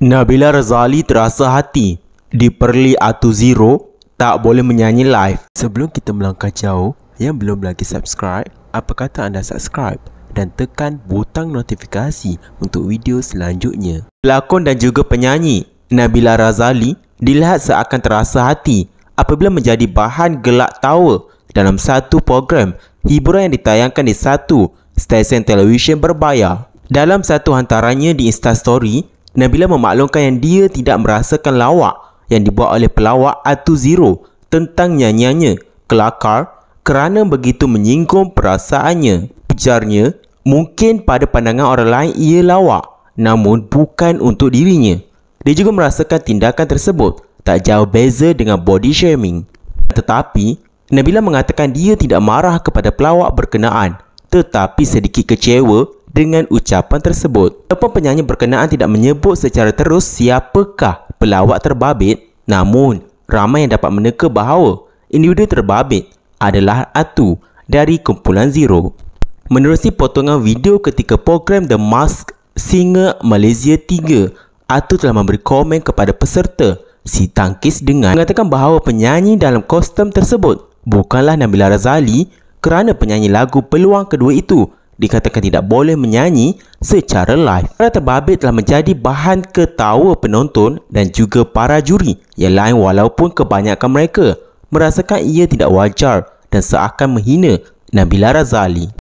Nabila Razali terasa hati di Perli Atu Zero tak boleh menyanyi live. Sebelum kita melangkah jauh, yang belum lagi subscribe, apa kata anda subscribe dan tekan butang notifikasi untuk video selanjutnya. Pelakon dan juga penyanyi Nabila Razali dilihat seakan terasa hati apabila menjadi bahan gelak tawa dalam satu program hiburan yang ditayangkan di satu stesen televisyen berbayar. Dalam satu hantarannya di Insta Story. Nabila memaklumkan yang dia tidak merasakan lawak yang dibuat oleh pelawak Atu Zero tentang nyanyiannya, Kelakar, kerana begitu menyinggung perasaannya. Ujarnya, mungkin pada pandangan orang lain ia lawak, namun bukan untuk dirinya. Dia juga merasakan tindakan tersebut tak jauh beza dengan body shaming. Tetapi, Nabila mengatakan dia tidak marah kepada pelawak berkenaan tetapi sedikit kecewa dengan ucapan tersebut. Walaupun penyanyi berkenaan tidak menyebut secara terus siapakah pelawak terbabit, namun ramai yang dapat meneka bahawa individu terbabit adalah Atu dari kumpulan Zero. Menerusi potongan video ketika program The Mask Singer Malaysia 3, Atu telah memberi komen kepada peserta si tangkis dengan mengatakan bahawa penyanyi dalam kostum tersebut bukanlah Nabila Razali kerana penyanyi lagu peluang kedua itu dikatakan tidak boleh menyanyi secara live. Para terbabit telah menjadi bahan ketawa penonton dan juga para juri yang lain walaupun kebanyakan mereka merasakan ia tidak wajar dan seakan menghina Nabila Razali.